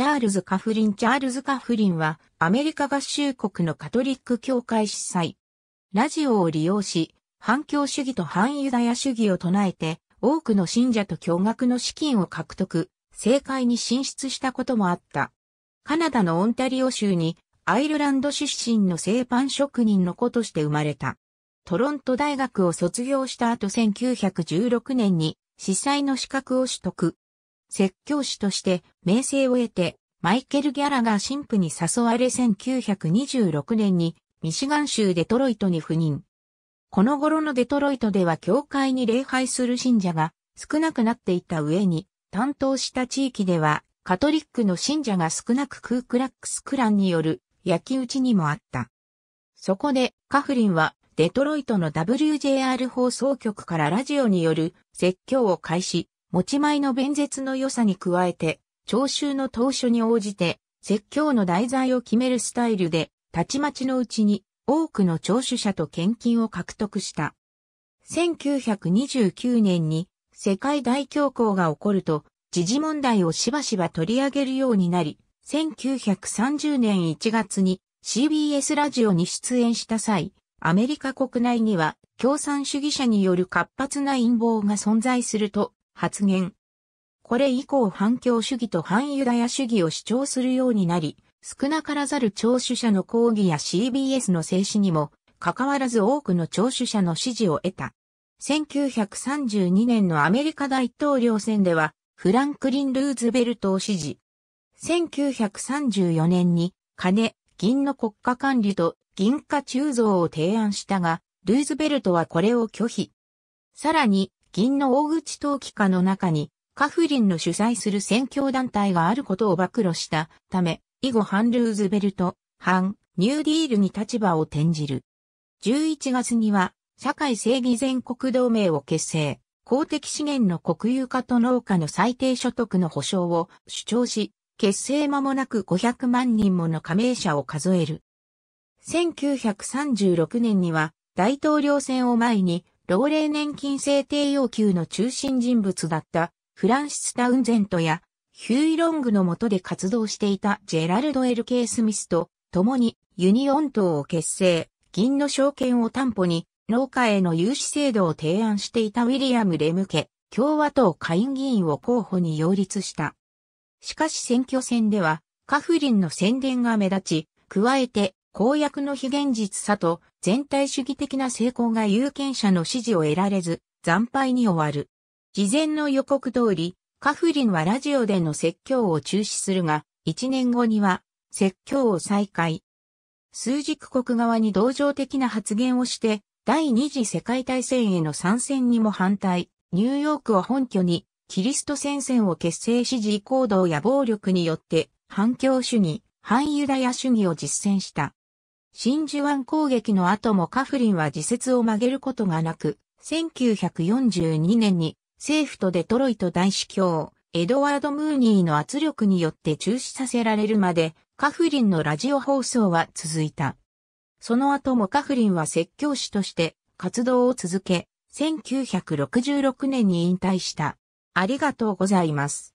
チャールズ・カフリン・チャールズ・カフリンは、アメリカ合衆国のカトリック教会主催。ラジオを利用し、反共主義と反ユダヤ主義を唱えて、多くの信者と驚愕の資金を獲得、政界に進出したこともあった。カナダのオンタリオ州に、アイルランド出身の製パン職人の子として生まれた。トロント大学を卒業した後1916年に、司祭の資格を取得。説教師として名声を得て、マイケル・ギャラが神父に誘われ1926年にミシガン州デトロイトに赴任。この頃のデトロイトでは教会に礼拝する信者が少なくなっていた上に、担当した地域ではカトリックの信者が少なくクークラックスクランによる焼き討ちにもあった。そこでカフリンはデトロイトの WJR 放送局からラジオによる説教を開始、持ち前の弁舌の良さに加えて、聴衆の投書に応じて、説教の題材を決めるスタイルで、たちまちのうちに多くの聴取者と献金を獲得した。1929年に世界大恐慌が起こると、時事問題をしばしば取り上げるようになり、1930年1月に CBS ラジオに出演した際、アメリカ国内には共産主義者による活発な陰謀が存在すると発言。これ以降反共主義と反ユダヤ主義を主張するようになり、少なからざる聴取者の抗議や CBS の制止にも、関わらず多くの聴取者の支持を得た。1932年のアメリカ大統領選では、フランクリン・ルーズベルトを支持。1934年に、金、銀の国家管理と銀貨鋳造を提案したが、ルーズベルトはこれを拒否。さらに、銀の大口陶器家の中に、カフリンの主催する宣教団体があることを暴露したため、以後ハン・ルーズベルト、ハン、ニューディールに立場を転じる。11月には、社会正義全国同盟を結成、公的資源の国有化と農家の最低所得の保障を主張し、結成間もなく500万人もの加盟者を数える。1936年には大統領選を前に老齢年金制定要求の中心人物だったフランシス・タウンゼントやヒューイ・ロングの下で活動していたジェラルド・エル・ケイ・スミスと共にユニオン党を結成、銀の証券を担保に農家への融資制度を提案していたウィリアム・レムケ、共和党下院議員を候補に擁立した。しかし選挙戦ではカフリンの宣伝が目立ち、加えて公約の非現実さと全体主義的な成功が有権者の支持を得られず、惨敗に終わる。事前の予告通り、カフリンはラジオでの説教を中止するが、1年後には説教を再開。数軸国側に同情的な発言をして、第二次世界大戦への参戦にも反対、ニューヨークを本拠に、キリスト戦線を結成し自行動や暴力によって、反共主義、反ユダヤ主義を実践した。真珠湾攻撃の後もカフリンは自説を曲げることがなく、1942年に政府とデトロイト大司教、エドワード・ムーニーの圧力によって中止させられるまで、カフリンのラジオ放送は続いた。その後もカフリンは説教師として活動を続け、1966年に引退した。ありがとうございます。